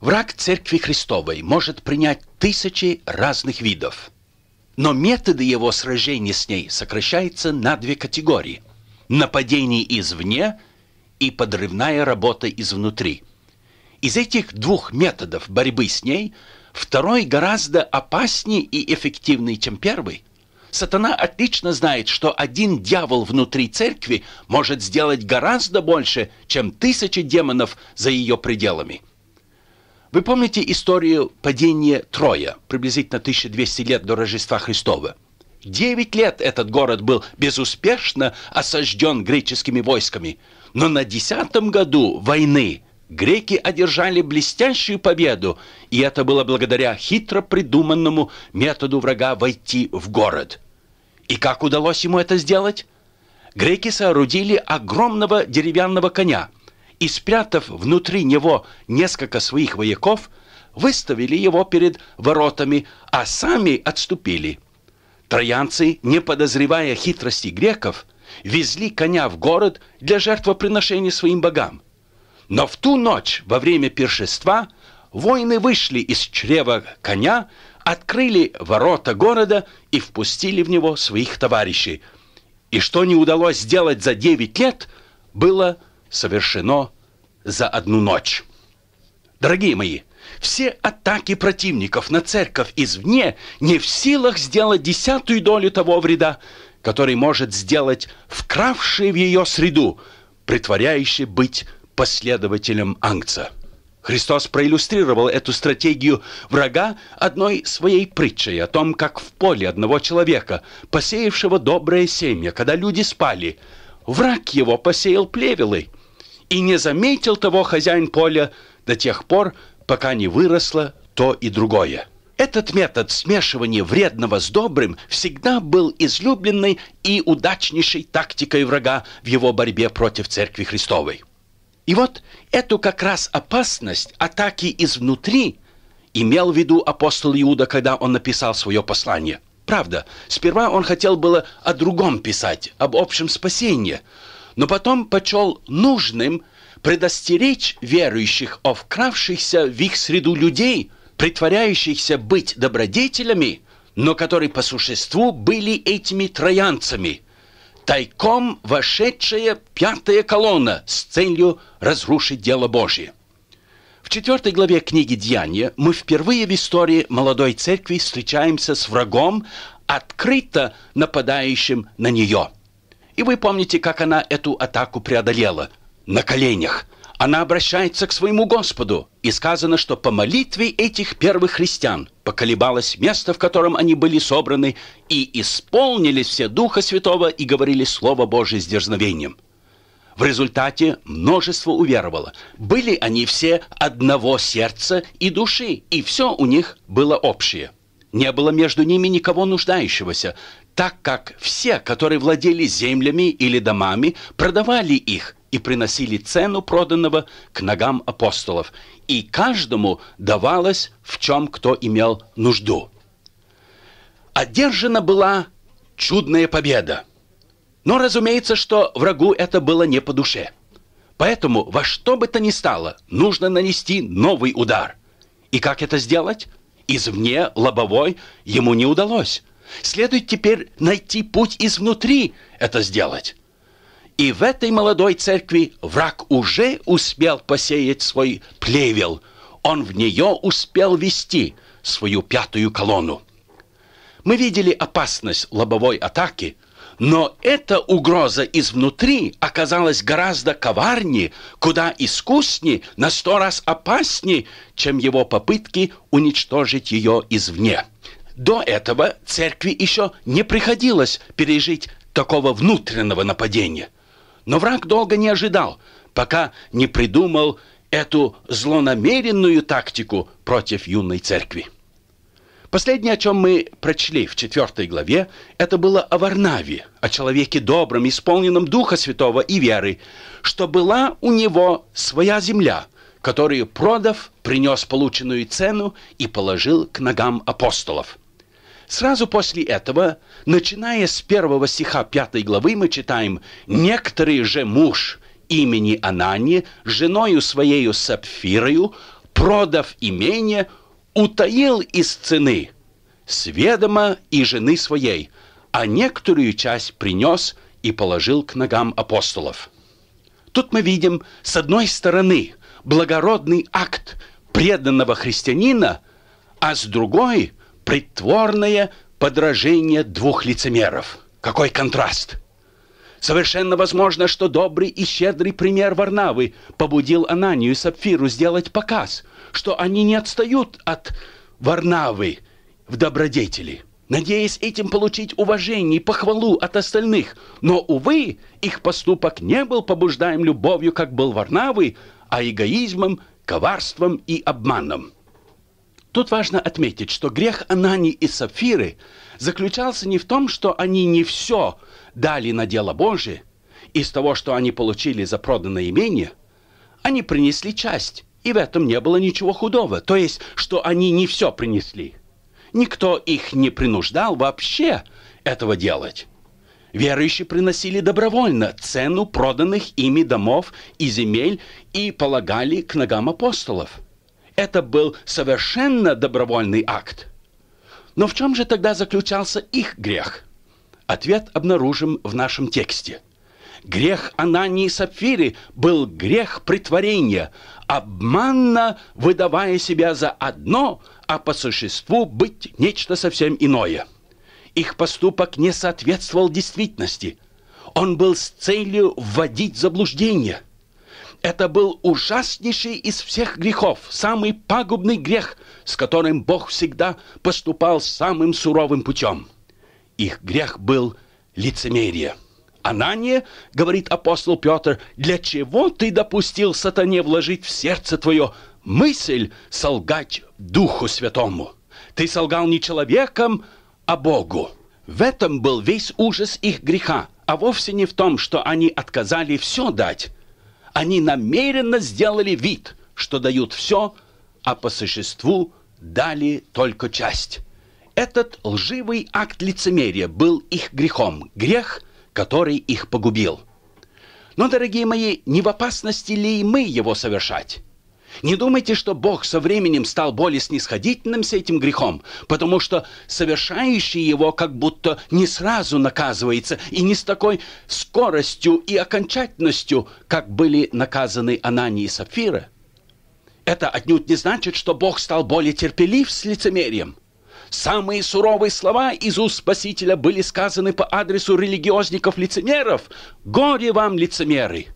Враг Церкви Христовой может принять тысячи разных видов. Но методы его сражения с ней сокращаются на две категории. Нападение извне и подрывная работа изнутри. Из этих двух методов борьбы с ней второй гораздо опаснее и эффективнее, чем первый. Сатана отлично знает, что один дьявол внутри церкви может сделать гораздо больше, чем тысячи демонов за ее пределами – вы помните историю падения Троя, приблизительно 1200 лет до Рождества Христова? Девять лет этот город был безуспешно осажден греческими войсками. Но на десятом году войны греки одержали блестящую победу, и это было благодаря хитро придуманному методу врага войти в город. И как удалось ему это сделать? Греки соорудили огромного деревянного коня – и, спрятав внутри него несколько своих вояков, выставили его перед воротами, а сами отступили. Троянцы, не подозревая хитрости греков, везли коня в город для жертвоприношения своим богам. Но в ту ночь, во время пиршества, воины вышли из чрева коня, открыли ворота города и впустили в него своих товарищей. И что не удалось сделать за девять лет, было совершено за одну ночь. Дорогие мои, все атаки противников на церковь извне не в силах сделать десятую долю того вреда, который может сделать вкравший в ее среду, притворяющий быть последователем ангца. Христос проиллюстрировал эту стратегию врага одной своей притчей о том, как в поле одного человека, посеявшего доброе семя, когда люди спали, враг его посеял плевелой – и не заметил того хозяин поля до тех пор, пока не выросло то и другое. Этот метод смешивания вредного с добрым всегда был излюбленной и удачнейшей тактикой врага в его борьбе против Церкви Христовой. И вот эту как раз опасность атаки изнутри имел в виду апостол Иуда, когда он написал свое послание. Правда, сперва он хотел было о другом писать, об общем спасении – но потом почел нужным предостеречь верующих о вкравшихся в их среду людей, притворяющихся быть добродетелями, но которые по существу были этими троянцами, тайком вошедшая пятая колонна с целью разрушить дело Божие. В четвертой главе книги «Деяния» мы впервые в истории молодой церкви встречаемся с врагом, открыто нападающим на нее – и вы помните, как она эту атаку преодолела? На коленях. Она обращается к своему Господу. И сказано, что по молитве этих первых христиан поколебалось место, в котором они были собраны, и исполнились все Духа Святого и говорили Слово Божие с дерзновением. В результате множество уверовало. Были они все одного сердца и души, и все у них было общее. Не было между ними никого нуждающегося так как все, которые владели землями или домами, продавали их и приносили цену проданного к ногам апостолов, и каждому давалось, в чем кто имел нужду. Одержана была чудная победа. Но разумеется, что врагу это было не по душе. Поэтому во что бы то ни стало, нужно нанести новый удар. И как это сделать? Извне, лобовой, ему не удалось. Следует теперь найти путь изнутри это сделать. И в этой молодой церкви враг уже успел посеять свой плевел. Он в нее успел вести свою пятую колонну. Мы видели опасность лобовой атаки, но эта угроза изнутри оказалась гораздо коварнее, куда искуснее, на сто раз опаснее, чем его попытки уничтожить ее извне. До этого церкви еще не приходилось пережить такого внутреннего нападения. Но враг долго не ожидал, пока не придумал эту злонамеренную тактику против юной церкви. Последнее, о чем мы прочли в четвертой главе, это было о Варнаве, о человеке добром, исполненном Духа Святого и веры, что была у него своя земля, которую, продав, принес полученную цену и положил к ногам апостолов. Сразу после этого, начиная с первого стиха пятой главы, мы читаем «Некоторый же муж имени Анани, женою своею Сапфирою, продав имение, утаил из цены, сведомо и жены своей, а некоторую часть принес и положил к ногам апостолов». Тут мы видим, с одной стороны, благородный акт преданного христианина, а с другой – притворное подражение двух лицемеров. Какой контраст! Совершенно возможно, что добрый и щедрый пример Варнавы побудил Ананию и Сапфиру сделать показ, что они не отстают от Варнавы в добродетели, надеясь этим получить уважение и похвалу от остальных. Но, увы, их поступок не был побуждаем любовью, как был Варнавы, а эгоизмом, коварством и обманом. Тут важно отметить, что грех Анани и Сафиры заключался не в том, что они не все дали на дело Божие, из того, что они получили за проданное имение, они принесли часть, и в этом не было ничего худого, то есть, что они не все принесли. Никто их не принуждал вообще этого делать. Верующие приносили добровольно цену проданных ими домов и земель и полагали к ногам апостолов – это был совершенно добровольный акт. Но в чем же тогда заключался их грех? Ответ обнаружим в нашем тексте. Грех Анании и Сапфири был грех притворения, обманно выдавая себя за одно, а по существу быть нечто совсем иное. Их поступок не соответствовал действительности. Он был с целью вводить заблуждение – это был ужаснейший из всех грехов, самый пагубный грех, с которым Бог всегда поступал самым суровым путем. Их грех был лицемерие. Анания, говорит апостол Петр, для чего ты допустил сатане вложить в сердце твое мысль солгать Духу Святому? Ты солгал не человеком, а Богу. В этом был весь ужас их греха, а вовсе не в том, что они отказали все дать, они намеренно сделали вид, что дают все, а по существу дали только часть. Этот лживый акт лицемерия был их грехом, грех, который их погубил. Но, дорогие мои, не в опасности ли и мы его совершать? Не думайте, что Бог со временем стал более снисходительным с этим грехом, потому что совершающий его как будто не сразу наказывается и не с такой скоростью и окончательностью, как были наказаны Анани и Сапфира. Это отнюдь не значит, что Бог стал более терпелив с лицемерием. Самые суровые слова из уст Спасителя были сказаны по адресу религиозников-лицемеров «Горе вам, лицемеры!»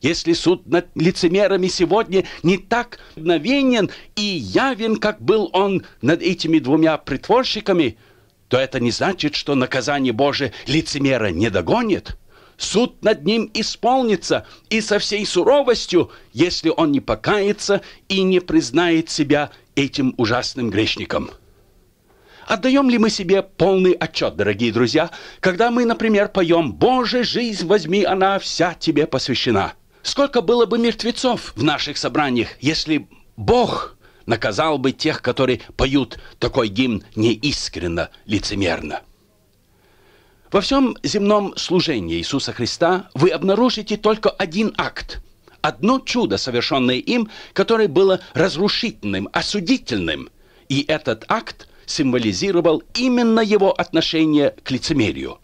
если суд над лицемерами сегодня не так мгновенен и явен, как был он над этими двумя притворщиками, то это не значит, что наказание Божие лицемера не догонит. Суд над ним исполнится и со всей суровостью, если он не покается и не признает себя этим ужасным грешником. Отдаем ли мы себе полный отчет, дорогие друзья, когда мы, например, поем «Боже, жизнь возьми, она вся тебе посвящена»? Сколько было бы мертвецов в наших собраниях, если Бог наказал бы тех, которые поют такой гимн неискренно, лицемерно? Во всем земном служении Иисуса Христа вы обнаружите только один акт, одно чудо, совершенное им, которое было разрушительным, осудительным. И этот акт символизировал именно его отношение к лицемерию.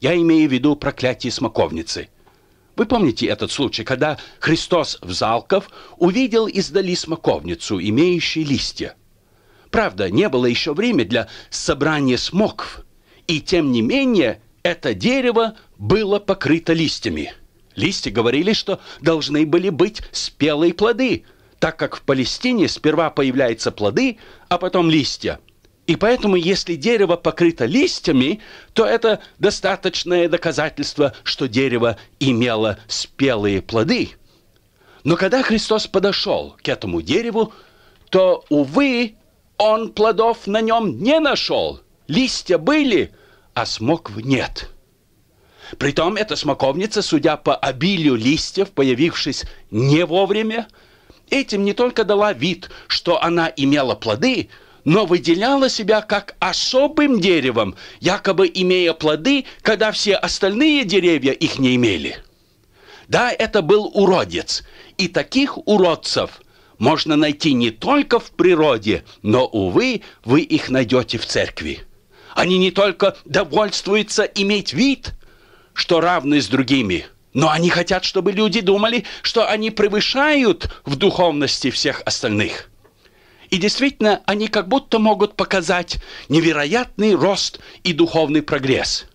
Я имею в виду проклятие смоковницы – вы помните этот случай, когда Христос в Залков увидел издали смоковницу, имеющую листья. Правда, не было еще время для собрания смоков, и тем не менее это дерево было покрыто листьями. Листья говорили, что должны были быть спелые плоды, так как в Палестине сперва появляются плоды, а потом листья – и поэтому, если дерево покрыто листьями, то это достаточное доказательство, что дерево имело спелые плоды. Но когда Христос подошел к этому дереву, то, увы, он плодов на нем не нашел. Листья были, а смокв нет. Притом эта смоковница, судя по обилию листьев, появившись не вовремя, этим не только дала вид, что она имела плоды – но выделяла себя как особым деревом, якобы имея плоды, когда все остальные деревья их не имели. Да, это был уродец, и таких уродцев можно найти не только в природе, но, увы, вы их найдете в церкви. Они не только довольствуются иметь вид, что равны с другими – но они хотят, чтобы люди думали, что они превышают в духовности всех остальных. И действительно, они как будто могут показать невероятный рост и духовный прогресс.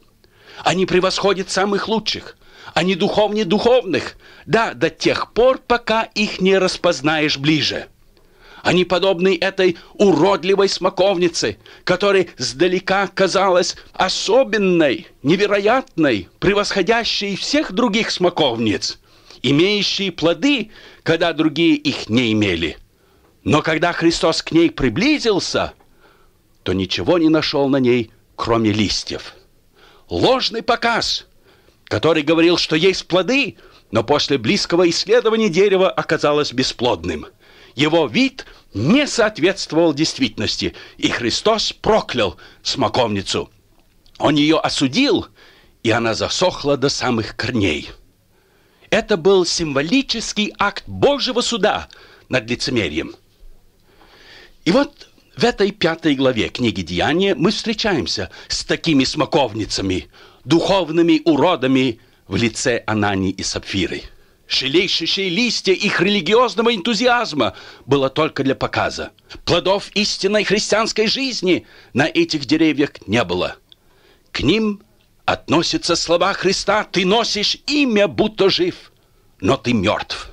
Они превосходят самых лучших. Они духовнее духовных. Да, до тех пор, пока их не распознаешь ближе. Они подобны этой уродливой смоковнице, которой сдалека казалась особенной, невероятной, превосходящей всех других смоковниц, имеющей плоды, когда другие их не имели – но когда Христос к ней приблизился, то ничего не нашел на ней, кроме листьев. Ложный показ, который говорил, что есть плоды, но после близкого исследования дерева оказалось бесплодным. Его вид не соответствовал действительности, и Христос проклял смоковницу. Он ее осудил, и она засохла до самых корней. Это был символический акт Божьего суда над лицемерием – и вот в этой пятой главе книги «Деяния» мы встречаемся с такими смоковницами, духовными уродами в лице Анани и Сапфиры. Шелейшие листья их религиозного энтузиазма было только для показа. Плодов истинной христианской жизни на этих деревьях не было. К ним относятся слова Христа «Ты носишь имя, будто жив, но ты мертв».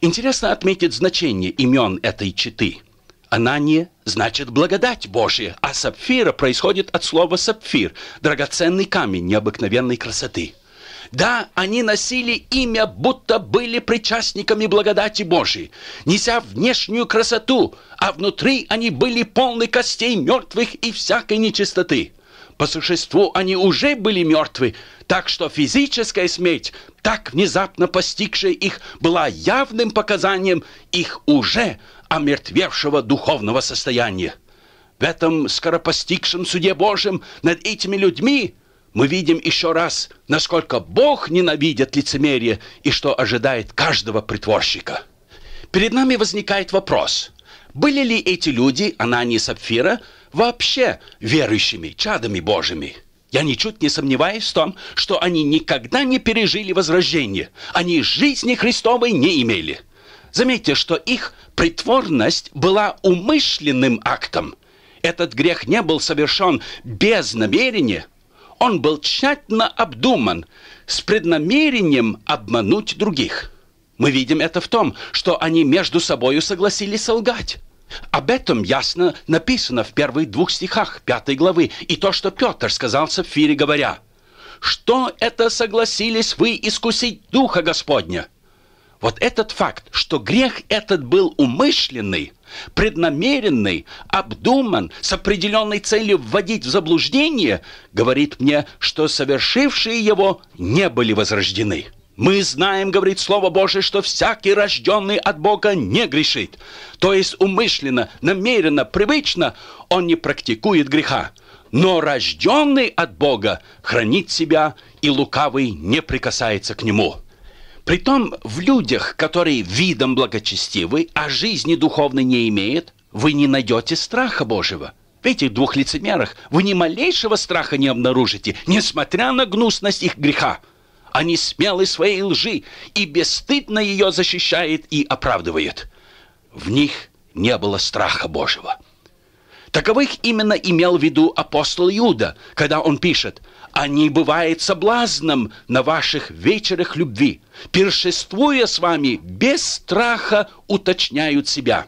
Интересно отметить значение имен этой читы – она не значит благодать Божья, а сапфира происходит от слова сапфир, драгоценный камень необыкновенной красоты. Да, они носили имя, будто были причастниками благодати Божией, неся внешнюю красоту, а внутри они были полны костей мертвых и всякой нечистоты. По существу они уже были мертвы, так что физическая смерть, так внезапно постигшая их, была явным показанием их уже омертвевшего духовного состояния. В этом скоропостигшем суде Божьем над этими людьми мы видим еще раз, насколько Бог ненавидит лицемерие и что ожидает каждого притворщика. Перед нами возникает вопрос, были ли эти люди, Анани и Сапфира, вообще верующими, чадами Божьими? Я ничуть не сомневаюсь в том, что они никогда не пережили возрождение. Они жизни Христовой не имели. Заметьте, что их притворность была умышленным актом. Этот грех не был совершен без намерения. Он был тщательно обдуман с преднамерением обмануть других. Мы видим это в том, что они между собою согласились лгать. Об этом ясно написано в первых двух стихах пятой главы, и то, что Петр сказал Сапфире, говоря, «Что это согласились вы искусить Духа Господня?» Вот этот факт, что грех этот был умышленный, преднамеренный, обдуман, с определенной целью вводить в заблуждение, говорит мне, что совершившие его не были возрождены. Мы знаем, говорит Слово Божие, что всякий рожденный от Бога не грешит. То есть умышленно, намеренно, привычно он не практикует греха. Но рожденный от Бога хранит себя, и лукавый не прикасается к нему. Притом в людях, которые видом благочестивы, а жизни духовной не имеют, вы не найдете страха Божьего. В этих двух лицемерах вы ни малейшего страха не обнаружите, несмотря на гнусность их греха. Они смелы своей лжи и бесстыдно ее защищает и оправдывает. В них не было страха Божьего. Таковых именно имел в виду апостол Иуда, когда он пишет – они, а бывает, соблазном на ваших вечерах любви, першествуя с вами, без страха уточняют себя.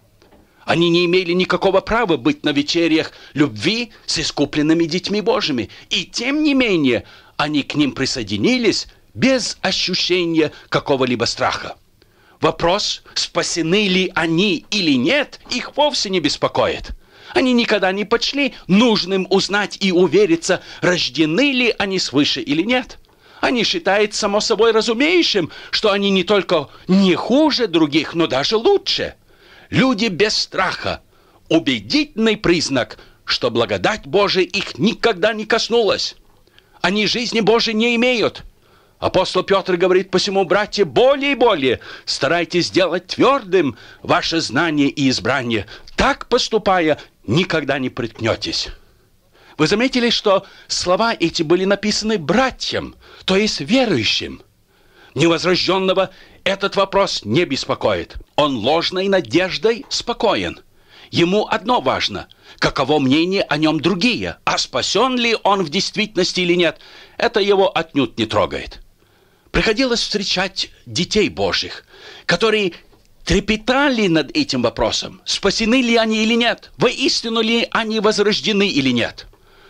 Они не имели никакого права быть на вечерях любви с искупленными детьми Божьими. И тем не менее, они к ним присоединились без ощущения какого-либо страха. Вопрос, спасены ли они или нет, их вовсе не беспокоит. Они никогда не почли нужным узнать и увериться, рождены ли они свыше или нет. Они считают само собой разумеющим, что они не только не хуже других, но даже лучше. Люди без страха – убедительный признак, что благодать Божия их никогда не коснулась. Они жизни Божией не имеют. Апостол Петр говорит посему, братья, более и более старайтесь сделать твердым ваше знание и избрание, так поступая, никогда не приткнетесь. Вы заметили, что слова эти были написаны братьям, то есть верующим. Невозрожденного этот вопрос не беспокоит. Он ложной надеждой спокоен. Ему одно важно – каково мнение о нем другие, а спасен ли он в действительности или нет, это его отнюдь не трогает. Приходилось встречать детей Божьих, которые трепетали над этим вопросом, спасены ли они или нет, воистину ли они возрождены или нет.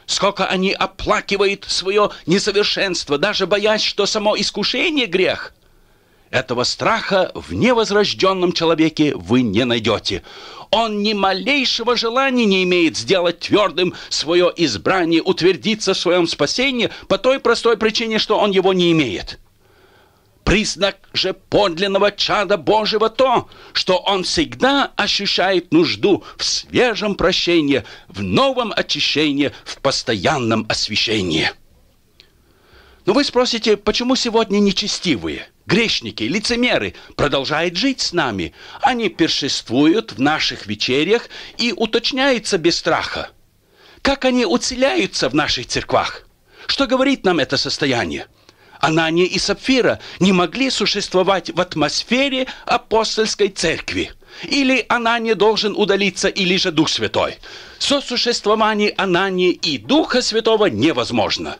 Сколько они оплакивают свое несовершенство, даже боясь, что само искушение – грех. Этого страха в невозрожденном человеке вы не найдете. Он ни малейшего желания не имеет сделать твердым свое избрание, утвердиться в своем спасении по той простой причине, что он его не имеет. Признак же подлинного чада Божьего то, что он всегда ощущает нужду в свежем прощении, в новом очищении, в постоянном освящении. Но вы спросите, почему сегодня нечестивые? грешники, лицемеры, продолжают жить с нами. Они першествуют в наших вечерях и уточняются без страха. Как они уцеляются в наших церквах? Что говорит нам это состояние? Анания и Сапфира не могли существовать в атмосфере апостольской церкви. Или Анания должен удалиться, или же Дух Святой. Сосуществование Анании и Духа Святого невозможно.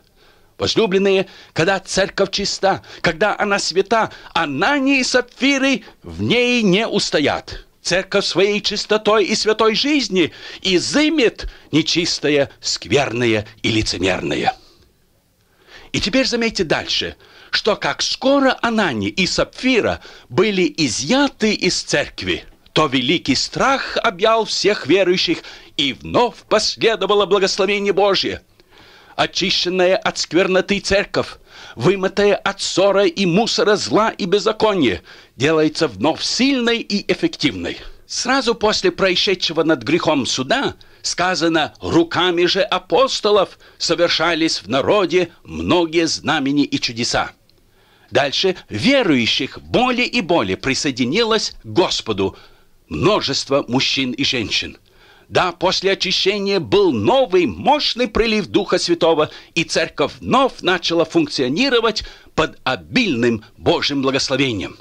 Возлюбленные, когда церковь чиста, когда она свята, Анания и Сапфиры в ней не устоят. Церковь своей чистотой и святой жизни изымет нечистое, скверное и лицемерное. И теперь заметьте дальше, что как скоро Анани и Сапфира были изъяты из церкви, то великий страх объял всех верующих, и вновь последовало благословение Божье. Очищенная от скверноты церковь, вымытая от ссора и мусора зла и беззакония, делается вновь сильной и эффективной. Сразу после происшедшего над грехом суда – Сказано, руками же апостолов совершались в народе многие знамени и чудеса. Дальше верующих более и более присоединилось к Господу множество мужчин и женщин. Да, после очищения был новый мощный прилив Духа Святого, и церковь вновь начала функционировать под обильным Божьим благословением.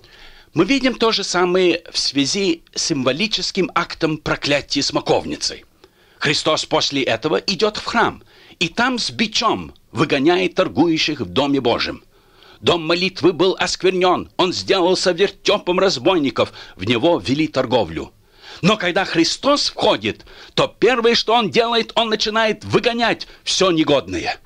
Мы видим то же самое в связи с символическим актом проклятия смоковницы. Христос после этого идет в храм, и там с бичом выгоняет торгующих в Доме Божьем. Дом молитвы был осквернен, он сделался вертепом разбойников, в него вели торговлю. Но когда Христос входит, то первое, что он делает, он начинает выгонять все негодное.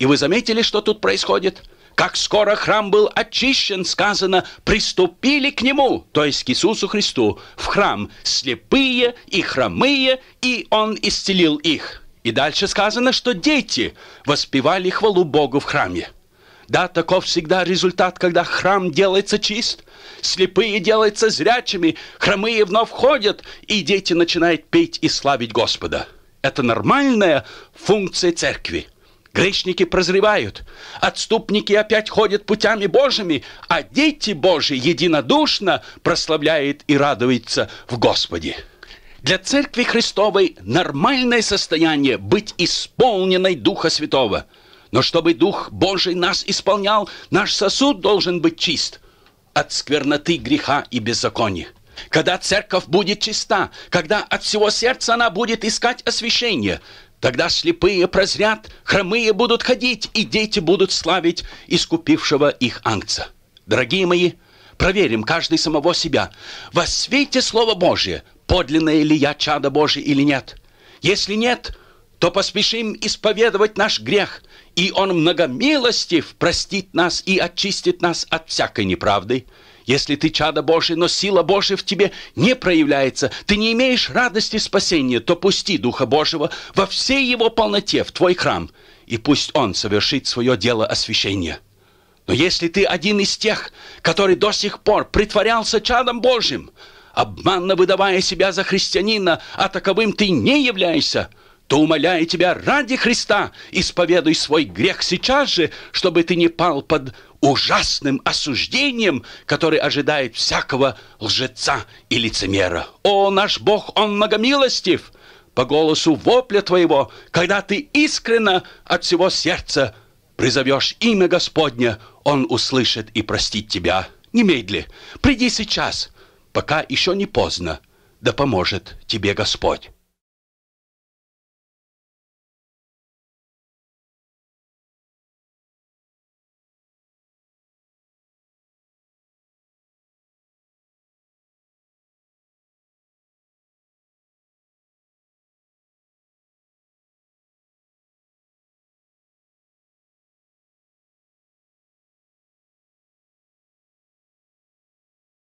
И вы заметили, что тут происходит? – как скоро храм был очищен, сказано, приступили к нему, то есть к Иисусу Христу, в храм слепые и хромые, и он исцелил их. И дальше сказано, что дети воспевали хвалу Богу в храме. Да, таков всегда результат, когда храм делается чист, слепые делаются зрячими, хромые вновь ходят, и дети начинают петь и славить Господа. Это нормальная функция церкви. Грешники прозревают, отступники опять ходят путями Божьими, а дети Божьи единодушно прославляет и радуется в Господе. Для Церкви Христовой нормальное состояние быть исполненной Духа Святого. Но чтобы Дух Божий нас исполнял, наш сосуд должен быть чист от скверноты греха и беззакония. Когда церковь будет чиста, когда от всего сердца она будет искать освящение, Тогда слепые прозрят, хромые будут ходить, и дети будут славить искупившего их ангца. Дорогие мои, проверим каждый самого себя. Во свете Слова Божие, подлинное ли я чадо Божие или нет. Если нет – то поспешим исповедовать наш грех, и Он многомилостив простит нас и очистит нас от всякой неправды. Если ты чадо Божий, но сила Божия в тебе не проявляется, ты не имеешь радости спасения, то пусти Духа Божьего во всей его полноте в твой храм, и пусть Он совершит свое дело освящения. Но если ты один из тех, который до сих пор притворялся чадом Божьим, обманно выдавая себя за христианина, а таковым ты не являешься, – то, умоляю тебя, ради Христа, исповедуй свой грех сейчас же, чтобы ты не пал под ужасным осуждением, которое ожидает всякого лжеца и лицемера. О, наш Бог, Он многомилостив! По голосу вопля твоего, когда ты искренно от всего сердца призовешь имя Господня, Он услышит и простит тебя. Немедли, приди сейчас, пока еще не поздно, да поможет тебе Господь.